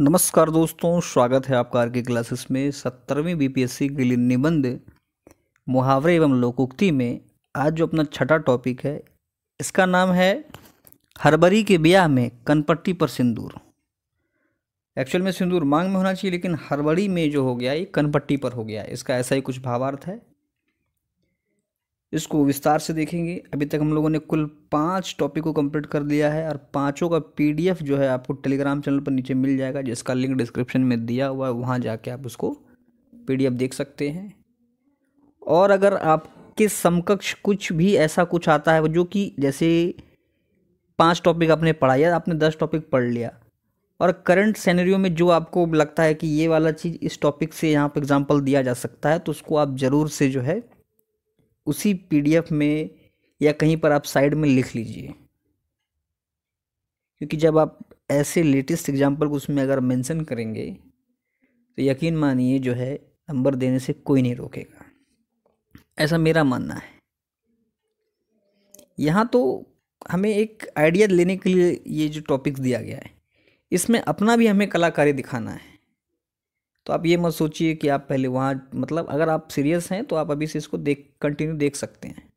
नमस्कार दोस्तों स्वागत है आपका आर क्लासेस में सत्तरवीं बीपीएससी के लिए निबंध मुहावरे एवं लोकोक्ति में आज जो अपना छठा टॉपिक है इसका नाम है हरबरी के ब्याह में कनपट्टी पर सिंदूर एक्चुअल में सिंदूर मांग में होना चाहिए लेकिन हरबरी में जो हो गया ये कनपट्टी पर हो गया इसका ऐसा ही कुछ भावार्थ है इसको विस्तार से देखेंगे अभी तक हम लोगों ने कुल पाँच टॉपिक को कंप्लीट कर लिया है और पाँचों का पीडीएफ जो है आपको टेलीग्राम चैनल पर नीचे मिल जाएगा जिसका लिंक डिस्क्रिप्शन में दिया हुआ है वहाँ जाके आप उसको पीडीएफ देख सकते हैं और अगर आपके समकक्ष कुछ भी ऐसा कुछ आता है जो कि जैसे पाँच टॉपिक आपने पढ़ा या आपने दस टॉपिक पढ़ लिया और करंट सैनरियो में जो आपको लगता है कि ये वाला चीज़ इस टॉपिक से यहाँ पर एग्जाम्पल दिया जा सकता है तो उसको आप ज़रूर से जो है उसी पीडीएफ में या कहीं पर आप साइड में लिख लीजिए क्योंकि जब आप ऐसे लेटेस्ट एग्जाम्पल को उसमें अगर मेंशन करेंगे तो यकीन मानिए जो है नंबर देने से कोई नहीं रोकेगा ऐसा मेरा मानना है यहाँ तो हमें एक आइडिया लेने के लिए ये जो टॉपिक दिया गया है इसमें अपना भी हमें कलाकारी दिखाना है तो आप ये मत सोचिए कि आप पहले वहाँ मतलब अगर आप सीरियस हैं तो आप अभी से इसको देख कंटिन्यू देख सकते हैं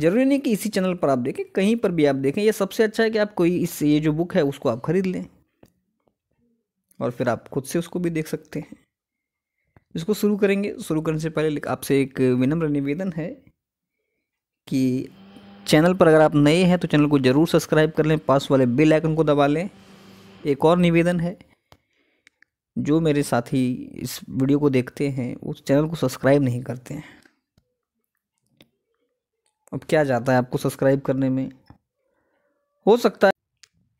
ज़रूरी नहीं कि इसी चैनल पर आप देखें कहीं पर भी आप देखें यह सबसे अच्छा है कि आप कोई इस ये जो बुक है उसको आप ख़रीद लें और फिर आप खुद से उसको भी देख सकते हैं इसको शुरू करेंगे शुरू करने से पहले आपसे एक विनम्र निवेदन है कि चैनल पर अगर आप नए हैं तो चैनल को ज़रूर सब्सक्राइब कर लें पास वाले बेल आइकन को दबा लें एक और निवेदन है जो मेरे साथी इस वीडियो को देखते हैं उस चैनल को सब्सक्राइब नहीं करते हैं अब क्या जाता है आपको सब्सक्राइब करने में हो सकता है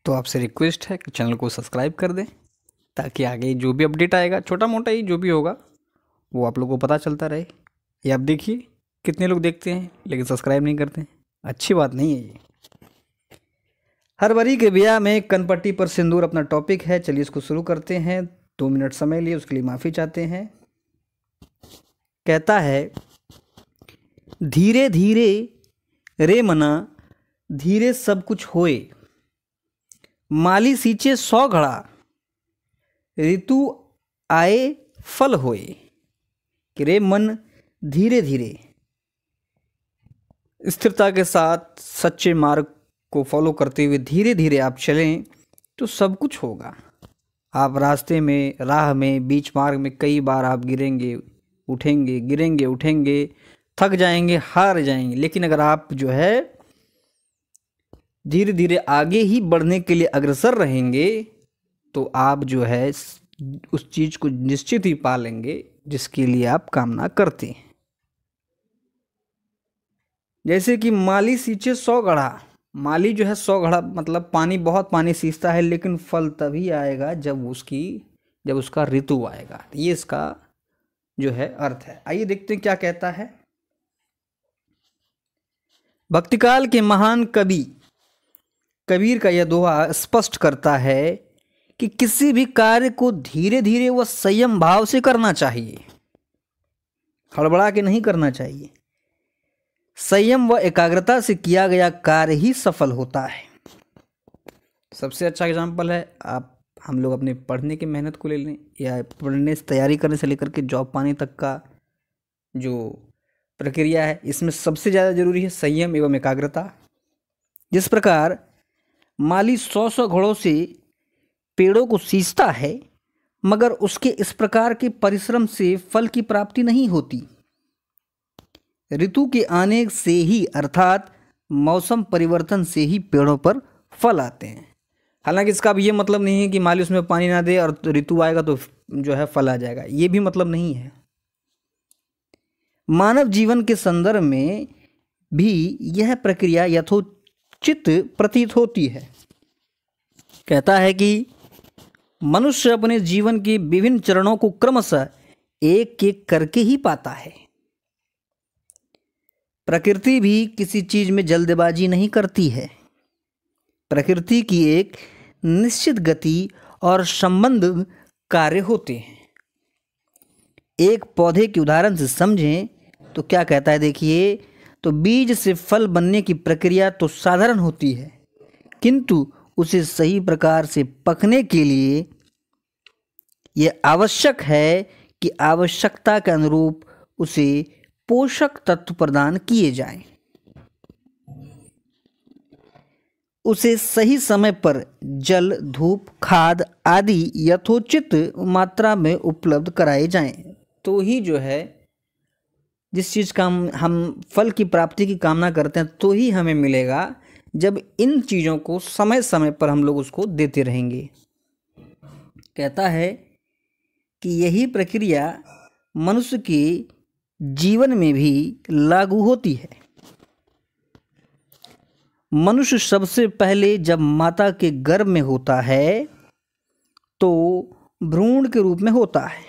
तो आपसे रिक्वेस्ट है कि चैनल को सब्सक्राइब कर दें ताकि आगे जो भी अपडेट आएगा छोटा मोटा ही जो भी होगा वो आप लोगों को पता चलता रहे ये आप देखिए कितने लोग देखते हैं लेकिन सब्सक्राइब नहीं करते अच्छी बात नहीं है ये हर बरी के ब्याह में कनपट्टी पर सिंदूर अपना टॉपिक है चलिए इसको शुरू करते हैं दो मिनट समय लिए उसके लिए माफ़ी चाहते हैं कहता है धीरे धीरे रे मना धीरे सब कुछ होए माली सींचे सौ घड़ा ऋतु आए फल होए कि रे मन धीरे धीरे स्थिरता के साथ सच्चे मार्ग को फॉलो करते हुए धीरे धीरे आप चलें तो सब कुछ होगा आप रास्ते में राह में बीच मार्ग में कई बार आप गिरेंगे उठेंगे गिरेंगे उठेंगे थक जाएंगे हार जाएंगे लेकिन अगर आप जो है धीरे धीरे आगे ही बढ़ने के लिए अग्रसर रहेंगे तो आप जो है उस चीज़ को निश्चित ही पा लेंगे जिसके लिए आप कामना करते हैं जैसे कि माली सींचे सौ गढ़ा माली जो है सौ घड़ा मतलब पानी बहुत पानी सींचता है लेकिन फल तभी आएगा जब उसकी जब उसका ऋतु आएगा ये इसका जो है अर्थ है आइए देखते हैं क्या कहता है भक्तिकाल के महान कवि कबीर का यह दोहा स्पष्ट करता है कि किसी भी कार्य को धीरे धीरे व संयम भाव से करना चाहिए हड़बड़ा के नहीं करना चाहिए संयम व एकाग्रता से किया गया कार्य ही सफल होता है सबसे अच्छा एग्जाम्पल है आप हम लोग अपने पढ़ने की मेहनत को ले लें या पढ़ने से तैयारी करने से लेकर के जॉब पाने तक का जो प्रक्रिया है इसमें सबसे ज़्यादा जरूरी है संयम एवं एकाग्रता जिस प्रकार माली सौ सौ घोड़ों से पेड़ों को सींचता है मगर उसके इस प्रकार के परिश्रम से फल की प्राप्ति नहीं होती ऋतु के आने से ही अर्थात मौसम परिवर्तन से ही पेड़ों पर फल आते हैं हालांकि इसका अब ये मतलब नहीं है कि माली उसमें पानी ना दे और ऋतु आएगा तो जो है फल आ जाएगा ये भी मतलब नहीं है मानव जीवन के संदर्भ में भी यह प्रक्रिया यथोचित प्रतीत होती है कहता है कि मनुष्य अपने जीवन के विभिन्न चरणों को क्रमशः एक एक करके ही पाता है प्रकृति भी किसी चीज़ में जल्दबाजी नहीं करती है प्रकृति की एक निश्चित गति और संबंध कार्य होते हैं एक पौधे के उदाहरण से समझें तो क्या कहता है देखिए तो बीज से फल बनने की प्रक्रिया तो साधारण होती है किंतु उसे सही प्रकार से पकने के लिए यह आवश्यक है कि आवश्यकता के अनुरूप उसे पोषक तत्व प्रदान किए जाएं उसे सही समय पर जल धूप खाद आदि यथोचित मात्रा में उपलब्ध कराए जाएं तो ही जो है जिस चीज़ का हम हम फल की प्राप्ति की कामना करते हैं तो ही हमें मिलेगा जब इन चीज़ों को समय समय पर हम लोग उसको देते रहेंगे कहता है कि यही प्रक्रिया मनुष्य की जीवन में भी लागू होती है मनुष्य सबसे पहले जब माता के गर्भ में होता है तो भ्रूण के रूप में होता है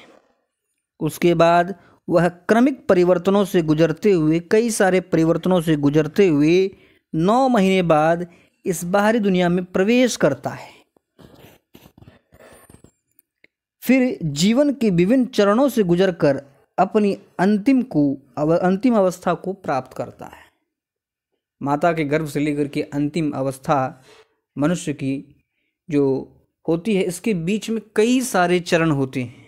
उसके बाद वह क्रमिक परिवर्तनों से गुजरते हुए कई सारे परिवर्तनों से गुजरते हुए नौ महीने बाद इस बाहरी दुनिया में प्रवेश करता है फिर जीवन के विभिन्न चरणों से गुजरकर अपनी अंतिम को अंतिम अवस्था को प्राप्त करता है माता के गर्भ से लेकर के अंतिम अवस्था मनुष्य की जो होती है इसके बीच में कई सारे चरण होते हैं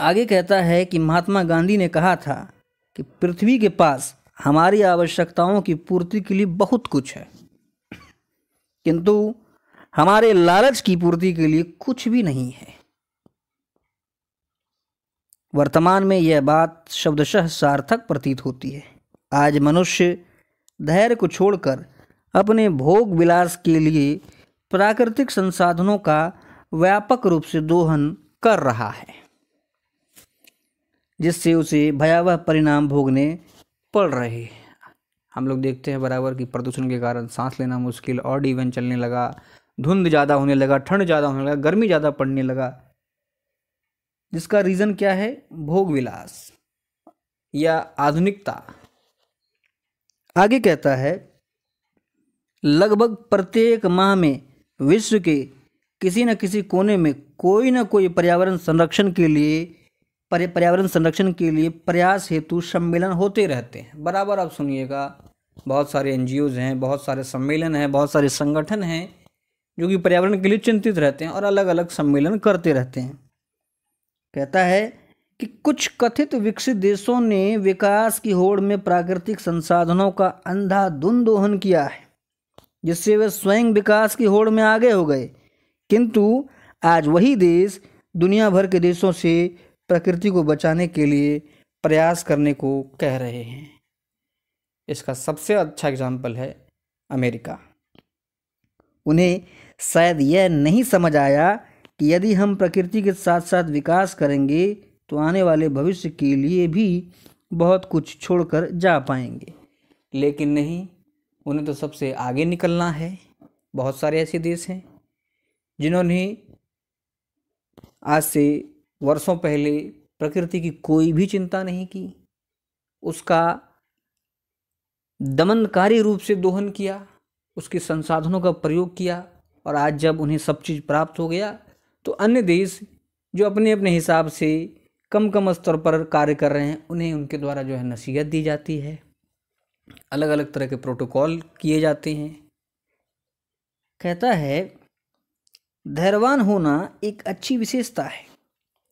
आगे कहता है कि महात्मा गांधी ने कहा था कि पृथ्वी के पास हमारी आवश्यकताओं की पूर्ति के लिए बहुत कुछ है किंतु हमारे लालच की पूर्ति के लिए कुछ भी नहीं है वर्तमान में यह बात शब्दशः सार्थक प्रतीत होती है आज मनुष्य धैर्य को छोड़कर अपने भोग विलास के लिए प्राकृतिक संसाधनों का व्यापक रूप से दोहन कर रहा है जिससे उसे भयावह परिणाम भोगने पड़ रहे हैं हम लोग देखते हैं बराबर कि प्रदूषण के कारण सांस लेना मुश्किल और डीवन चलने लगा धुंध ज़्यादा होने लगा ठंड ज़्यादा होने लगा गर्मी ज़्यादा पड़ने लगा जिसका रीज़न क्या है भोग विलास या आधुनिकता आगे कहता है लगभग प्रत्येक माह में विश्व के किसी न किसी कोने में कोई न कोई पर्यावरण संरक्षण के लिए पर्यावरण संरक्षण के लिए प्रयास हेतु सम्मेलन होते रहते हैं बराबर आप सुनिएगा बहुत सारे एन हैं बहुत सारे सम्मेलन हैं बहुत सारे संगठन हैं जो कि पर्यावरण के लिए चिंतित रहते हैं और अलग अलग सम्मेलन करते रहते हैं कहता है कि कुछ कथित विकसित देशों ने विकास की होड़ में प्राकृतिक संसाधनों का अंधाधुंध दोहन किया है जिससे वे स्वयं विकास की होड़ में आगे हो गए किंतु आज वही देश दुनिया भर के देशों से प्रकृति को बचाने के लिए प्रयास करने को कह रहे हैं इसका सबसे अच्छा एग्जाम्पल है अमेरिका उन्हें शायद यह नहीं समझ आया कि यदि हम प्रकृति के साथ साथ विकास करेंगे तो आने वाले भविष्य के लिए भी बहुत कुछ छोड़कर जा पाएंगे लेकिन नहीं उन्हें तो सबसे आगे निकलना है बहुत सारे ऐसे देश हैं जिन्होंने आज से वर्षों पहले प्रकृति की कोई भी चिंता नहीं की उसका दमनकारी रूप से दोहन किया उसके संसाधनों का प्रयोग किया और आज जब उन्हें सब चीज़ प्राप्त हो गया तो अन्य देश जो अपने अपने हिसाब से कम कम स्तर पर कार्य कर रहे हैं उन्हें उनके द्वारा जो है नसीहत दी जाती है अलग अलग तरह के प्रोटोकॉल किए जाते हैं कहता है धैर्यवान होना एक अच्छी विशेषता है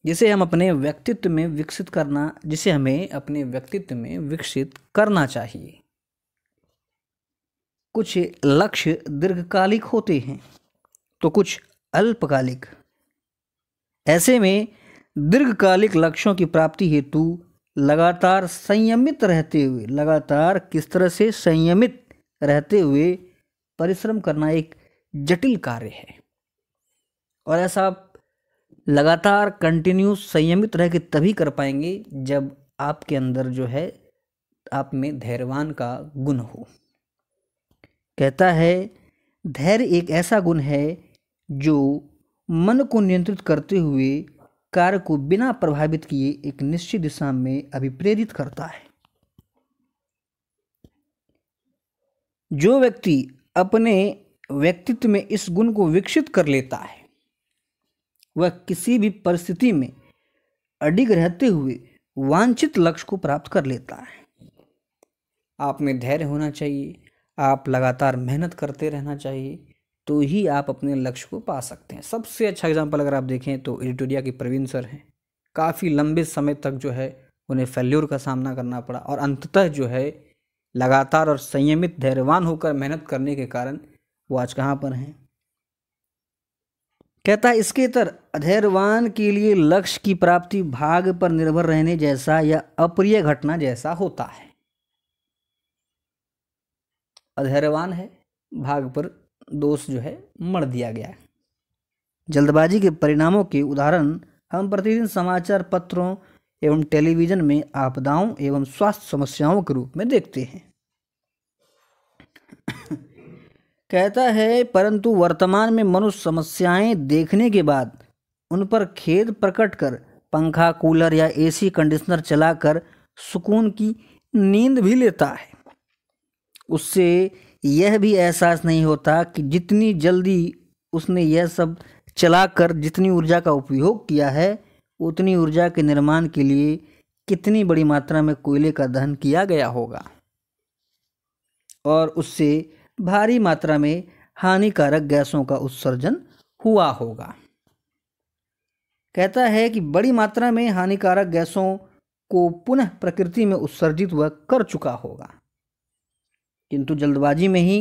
जिसे हम अपने व्यक्तित्व में विकसित करना जिसे हमें अपने व्यक्तित्व में विकसित करना चाहिए कुछ लक्ष्य दीर्घकालिक होते हैं तो कुछ अल्पकालिक ऐसे में दीर्घकालिक लक्ष्यों की प्राप्ति हेतु लगातार संयमित रहते हुए लगातार किस तरह से संयमित रहते हुए परिश्रम करना एक जटिल कार्य है और ऐसा आप लगातार कंटिन्यू संयमित रह के तभी कर पाएंगे जब आपके अंदर जो है आप में धैर्यवान का गुण हो कहता है धैर्य एक ऐसा गुण है जो मन को नियंत्रित करते हुए कार्य को बिना प्रभावित किए एक निश्चित दिशा में अभिप्रेरित करता है जो व्यक्ति अपने व्यक्तित्व में इस गुण को विकसित कर लेता है वह किसी भी परिस्थिति में अडिग रहते हुए वांछित लक्ष्य को प्राप्त कर लेता है आप में धैर्य होना चाहिए आप लगातार मेहनत करते रहना चाहिए तो ही आप अपने लक्ष्य को पा सकते हैं सबसे अच्छा एग्जाम्पल अगर आप देखें तो एडिटोरिया के प्रवीण सर हैं काफ़ी लंबे समय तक जो है उन्हें फेल्योर का सामना करना पड़ा और अंततः जो है लगातार और संयमित धैर्यवान होकर मेहनत करने के कारण वो आज कहाँ पर हैं कहता है इसके तर अधैर्यवान के लिए लक्ष्य की प्राप्ति भाग पर निर्भर रहने जैसा या अप्रिय घटना जैसा होता है अधैर्यवान है भाग पर दोष जो है मर दिया गया जल्दबाजी के परिणामों के उदाहरण हम प्रतिदिन समाचार पत्रों एवं टेलीविज़न में आपदाओं एवं स्वास्थ्य समस्याओं के रूप में देखते हैं कहता है परंतु वर्तमान में मनुष्य समस्याएं देखने के बाद उन पर खेद प्रकट कर पंखा कूलर या एसी कंडीशनर चलाकर सुकून की नींद भी लेता है उससे यह भी एहसास नहीं होता कि जितनी जल्दी उसने यह सब चलाकर जितनी ऊर्जा का उपयोग किया है उतनी ऊर्जा के निर्माण के लिए कितनी बड़ी मात्रा में कोयले का दहन किया गया होगा और उससे भारी मात्रा में हानिकारक गैसों का उत्सर्जन हुआ होगा कहता है कि बड़ी मात्रा में हानिकारक गैसों को पुनः प्रकृति में उत्सर्जित वह कर चुका होगा किंतु जल्दबाजी में ही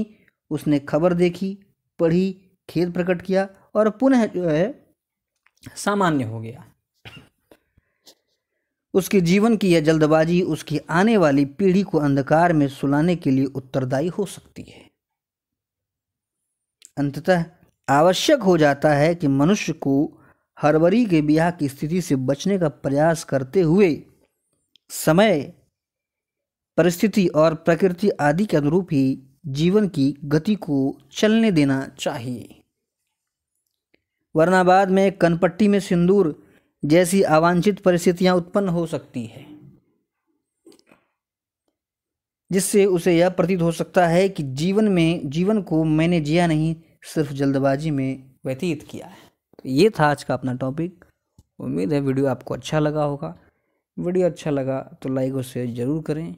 उसने खबर देखी पढ़ी खेद प्रकट किया और पुनः जो है सामान्य हो गया उसके जीवन की यह जल्दबाजी उसकी आने वाली पीढ़ी को अंधकार में सुलाने के लिए उत्तरदायी हो सकती है अंततः आवश्यक हो जाता है कि मनुष्य को हरवरी के ब्याह की स्थिति से बचने का प्रयास करते हुए समय परिस्थिति और प्रकृति आदि के अनुरूप ही जीवन की गति को चलने देना चाहिए वरना बाद में कनपट्टी में सिंदूर जैसी अवांछित परिस्थितियां उत्पन्न हो सकती है जिससे उसे यह प्रतीत हो सकता है कि जीवन में जीवन को मैंने जिया नहीं सिर्फ जल्दबाजी में व्यतीत किया है तो ये था आज का अपना टॉपिक उम्मीद है वीडियो आपको अच्छा लगा होगा वीडियो अच्छा लगा तो लाइक और शेयर ज़रूर करें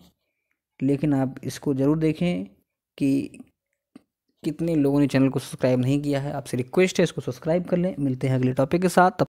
लेकिन आप इसको ज़रूर देखें कि कितने लोगों ने चैनल को सब्सक्राइब नहीं किया है आपसे रिक्वेस्ट है इसको सब्सक्राइब कर लें मिलते हैं अगले टॉपिक के साथ